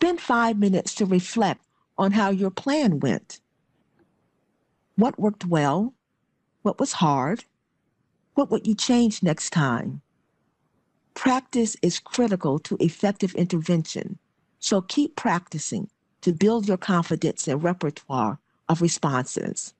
Spend five minutes to reflect on how your plan went. What worked well? What was hard? What would you change next time? Practice is critical to effective intervention, so keep practicing to build your confidence and repertoire of responses.